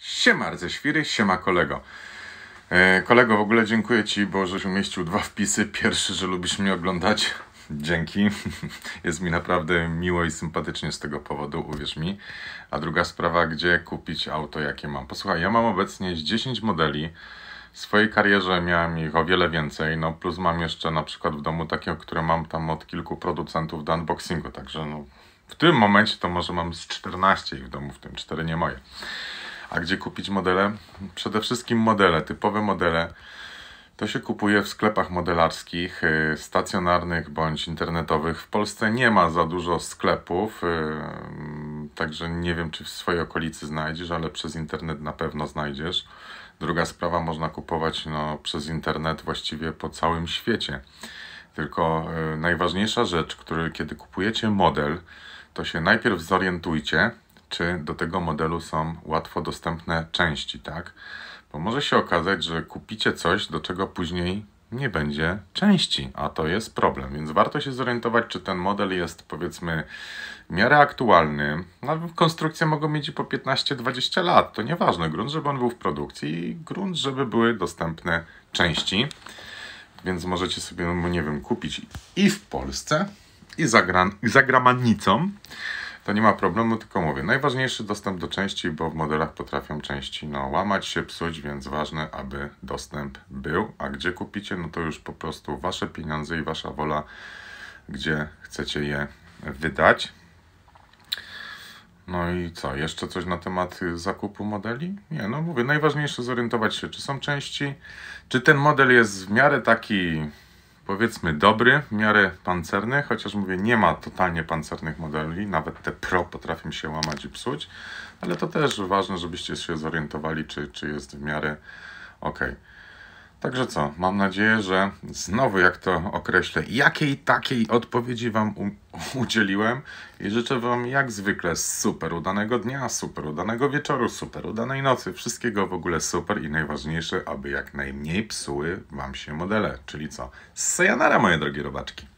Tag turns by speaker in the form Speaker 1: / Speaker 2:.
Speaker 1: Siemarze Świry, siema kolego. E, kolego, w ogóle dziękuję Ci, bo żeś umieścił dwa wpisy. Pierwszy, że lubisz mnie oglądać. Dzięki. Jest mi naprawdę miło i sympatycznie z tego powodu, uwierz mi. A druga sprawa, gdzie kupić auto, jakie mam. Posłuchaj, ja mam obecnie 10 modeli. W swojej karierze miałem ich o wiele więcej, no plus mam jeszcze na przykład w domu takie, które mam tam od kilku producentów do unboxingu, także no w tym momencie to może mam z 14 ich w domu, w tym 4 nie moje. A gdzie kupić modele? Przede wszystkim modele, typowe modele. To się kupuje w sklepach modelarskich, y, stacjonarnych bądź internetowych. W Polsce nie ma za dużo sklepów, y, mm, także nie wiem, czy w swojej okolicy znajdziesz, ale przez internet na pewno znajdziesz. Druga sprawa, można kupować no, przez internet właściwie po całym świecie. Tylko y, najważniejsza rzecz, który, kiedy kupujecie model, to się najpierw zorientujcie, czy do tego modelu są łatwo dostępne części, tak? Bo może się okazać, że kupicie coś, do czego później nie będzie części, a to jest problem, więc warto się zorientować, czy ten model jest powiedzmy w miarę aktualny. No, konstrukcje mogą mieć po 15-20 lat, to nieważne. Grunt, żeby on był w produkcji i grunt, żeby były dostępne części. Więc możecie sobie, no, nie wiem, kupić i w Polsce, i za, gran- i za granicą to nie ma problemu, tylko mówię, najważniejszy dostęp do części, bo w modelach potrafią części no, łamać się, psuć, więc ważne, aby dostęp był, a gdzie kupicie, no to już po prostu wasze pieniądze i wasza wola, gdzie chcecie je wydać. No i co, jeszcze coś na temat zakupu modeli? Nie, no mówię, najważniejsze zorientować się, czy są części, czy ten model jest w miarę taki powiedzmy dobry, w miarę pancerny, chociaż mówię, nie ma totalnie pancernych modeli, nawet te Pro potrafią się łamać i psuć, ale to też ważne, żebyście się zorientowali, czy, czy jest w miarę ok. Także co, mam nadzieję, że znowu, jak to określę, jakiej takiej odpowiedzi Wam udzieliłem i życzę Wam jak zwykle super udanego dnia, super udanego wieczoru, super udanej nocy, wszystkiego w ogóle super i najważniejsze, aby jak najmniej psuły Wam się modele, czyli co, sayonara moje drogie robaczki.